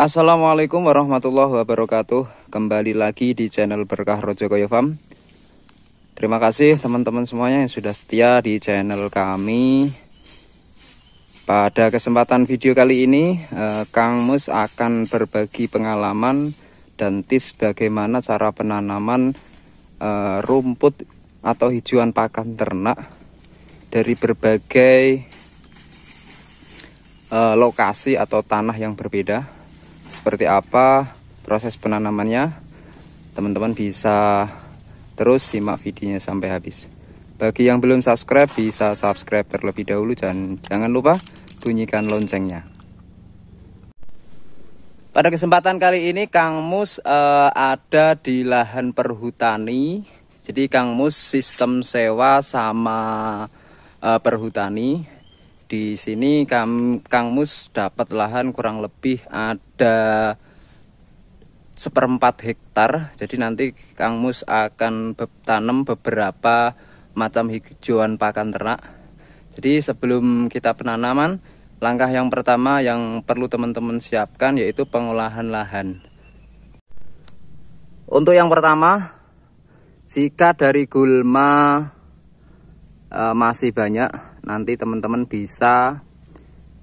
Assalamualaikum warahmatullahi wabarakatuh Kembali lagi di channel Berkah Rojo Koyofam Terima kasih teman-teman semuanya yang sudah setia di channel kami Pada kesempatan video kali ini eh, Kang Mus akan berbagi pengalaman dan tips bagaimana cara penanaman eh, rumput atau hijauan pakan ternak Dari berbagai eh, lokasi atau tanah yang berbeda seperti apa proses penanamannya teman-teman bisa terus simak videonya sampai habis bagi yang belum subscribe bisa subscribe terlebih dahulu dan jangan lupa bunyikan loncengnya pada kesempatan kali ini Kang Mus eh, ada di lahan perhutani jadi Kang Mus sistem sewa sama eh, perhutani di sini Kang, Kang Mus dapat lahan kurang lebih ada seperempat hektar. Jadi nanti Kang Mus akan be tanam beberapa macam hijauan pakan ternak. Jadi sebelum kita penanaman, langkah yang pertama yang perlu teman-teman siapkan yaitu pengolahan lahan. Untuk yang pertama, jika dari gulma eh, masih banyak nanti teman-teman bisa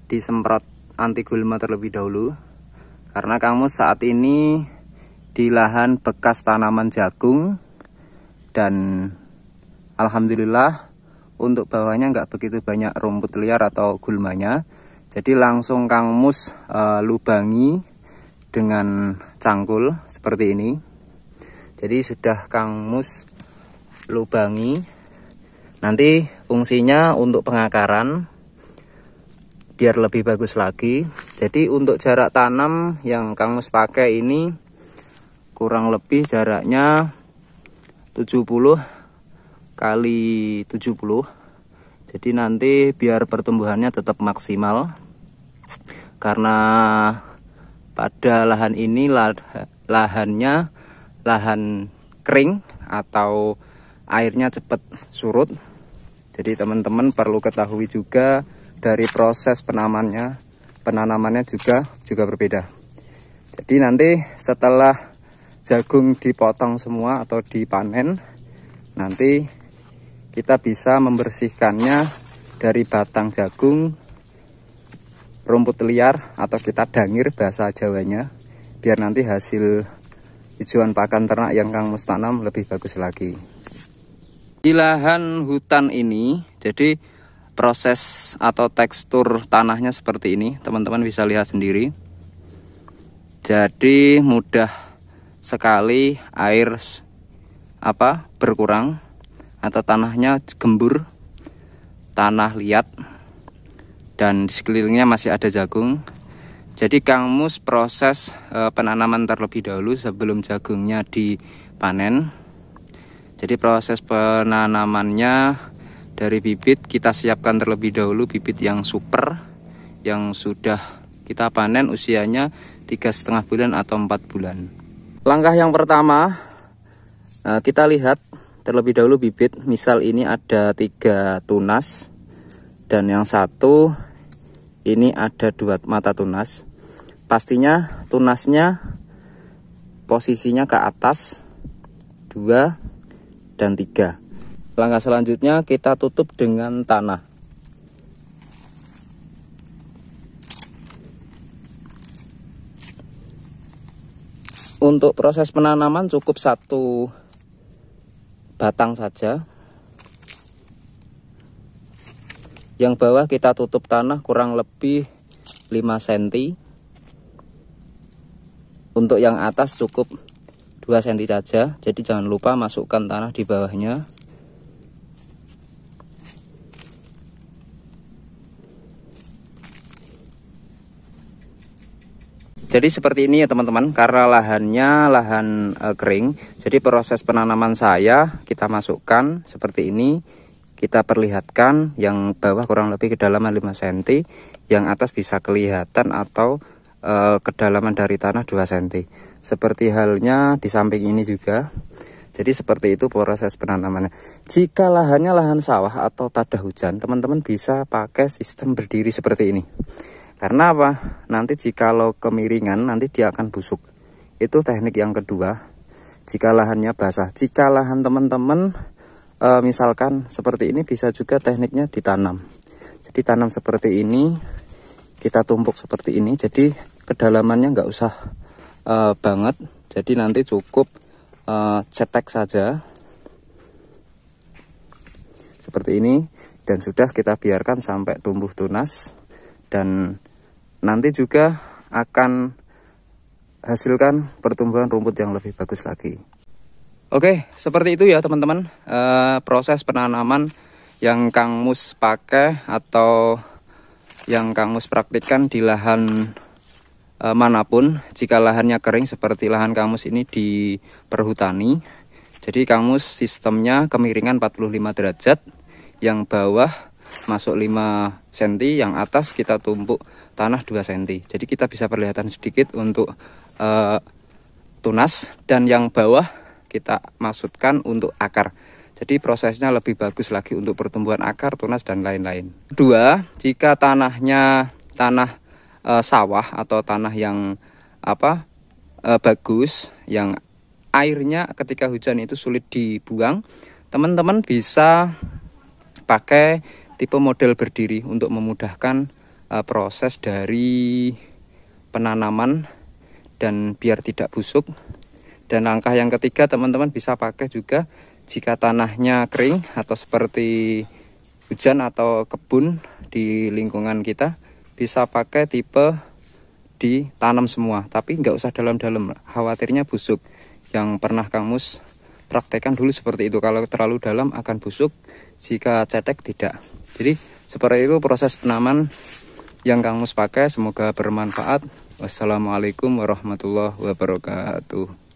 disemprot anti gulma terlebih dahulu karena kamu saat ini di lahan bekas tanaman jagung dan alhamdulillah untuk bawahnya nggak begitu banyak rumput liar atau gulmanya jadi langsung Mus e, lubangi dengan cangkul seperti ini jadi sudah Kang Mus lubangi nanti fungsinya untuk pengakaran biar lebih bagus lagi jadi untuk jarak tanam yang Kang pakai ini kurang lebih jaraknya 70 kali 70 jadi nanti biar pertumbuhannya tetap maksimal karena pada lahan ini lahannya lahan kering atau airnya cepat surut jadi teman-teman perlu ketahui juga dari proses penamannya, penanamannya juga juga berbeda. Jadi nanti setelah jagung dipotong semua atau dipanen, nanti kita bisa membersihkannya dari batang jagung, rumput liar atau kita dangir bahasa Jawanya, biar nanti hasil hijauan pakan ternak yang Kang mustanam lebih bagus lagi di lahan hutan ini jadi proses atau tekstur tanahnya seperti ini teman-teman bisa lihat sendiri jadi mudah sekali air apa berkurang atau tanahnya gembur tanah liat dan di sekelilingnya masih ada jagung jadi Kang Mus proses eh, penanaman terlebih dahulu sebelum jagungnya dipanen jadi proses penanamannya dari bibit kita siapkan terlebih dahulu bibit yang super yang sudah kita panen usianya tiga setengah bulan atau empat bulan. Langkah yang pertama eh, kita lihat terlebih dahulu bibit. Misal ini ada tiga tunas dan yang satu ini ada dua mata tunas. Pastinya tunasnya posisinya ke atas dua dan 3 langkah selanjutnya kita tutup dengan tanah untuk proses penanaman cukup satu batang saja yang bawah kita tutup tanah kurang lebih 5 cm untuk yang atas cukup 2 cm saja jadi jangan lupa masukkan tanah di bawahnya jadi seperti ini ya teman-teman karena lahannya lahan e, kering jadi proses penanaman saya kita masukkan seperti ini kita perlihatkan yang bawah kurang lebih kedalaman 5 cm yang atas bisa kelihatan atau e, kedalaman dari tanah 2 cm seperti halnya di samping ini juga jadi seperti itu proses penanamannya jika lahannya lahan sawah atau tadah hujan teman-teman bisa pakai sistem berdiri seperti ini karena apa nanti jika lo kemiringan nanti dia akan busuk itu teknik yang kedua jika lahannya basah jika lahan teman-teman e, misalkan seperti ini bisa juga tekniknya ditanam jadi tanam seperti ini kita tumpuk seperti ini jadi kedalamannya nggak usah uh, banget jadi nanti cukup uh, cetek saja seperti ini dan sudah kita biarkan sampai tumbuh tunas dan nanti juga akan hasilkan pertumbuhan rumput yang lebih bagus lagi Oke seperti itu ya teman-teman uh, proses penanaman yang Kang Mus pakai atau yang Kang Mus praktikkan di lahan e, manapun jika lahannya kering seperti lahan Kang Mus ini di perhutani jadi Kang Mus sistemnya kemiringan 45 derajat yang bawah masuk 5 cm yang atas kita tumpuk tanah 2 cm jadi kita bisa perlihatan sedikit untuk e, tunas dan yang bawah kita maksudkan untuk akar jadi prosesnya lebih bagus lagi untuk pertumbuhan akar, tunas dan lain-lain. Kedua, jika tanahnya tanah e, sawah atau tanah yang apa e, bagus, yang airnya ketika hujan itu sulit dibuang, teman-teman bisa pakai tipe model berdiri untuk memudahkan e, proses dari penanaman dan biar tidak busuk. Dan langkah yang ketiga teman-teman bisa pakai juga jika tanahnya kering atau seperti hujan atau kebun di lingkungan kita bisa pakai tipe ditanam semua tapi nggak usah dalam-dalam khawatirnya busuk yang pernah Kang Mus praktekkan dulu seperti itu kalau terlalu dalam akan busuk jika cetek tidak jadi seperti itu proses penaman yang Kang Mus pakai semoga bermanfaat wassalamualaikum warahmatullahi wabarakatuh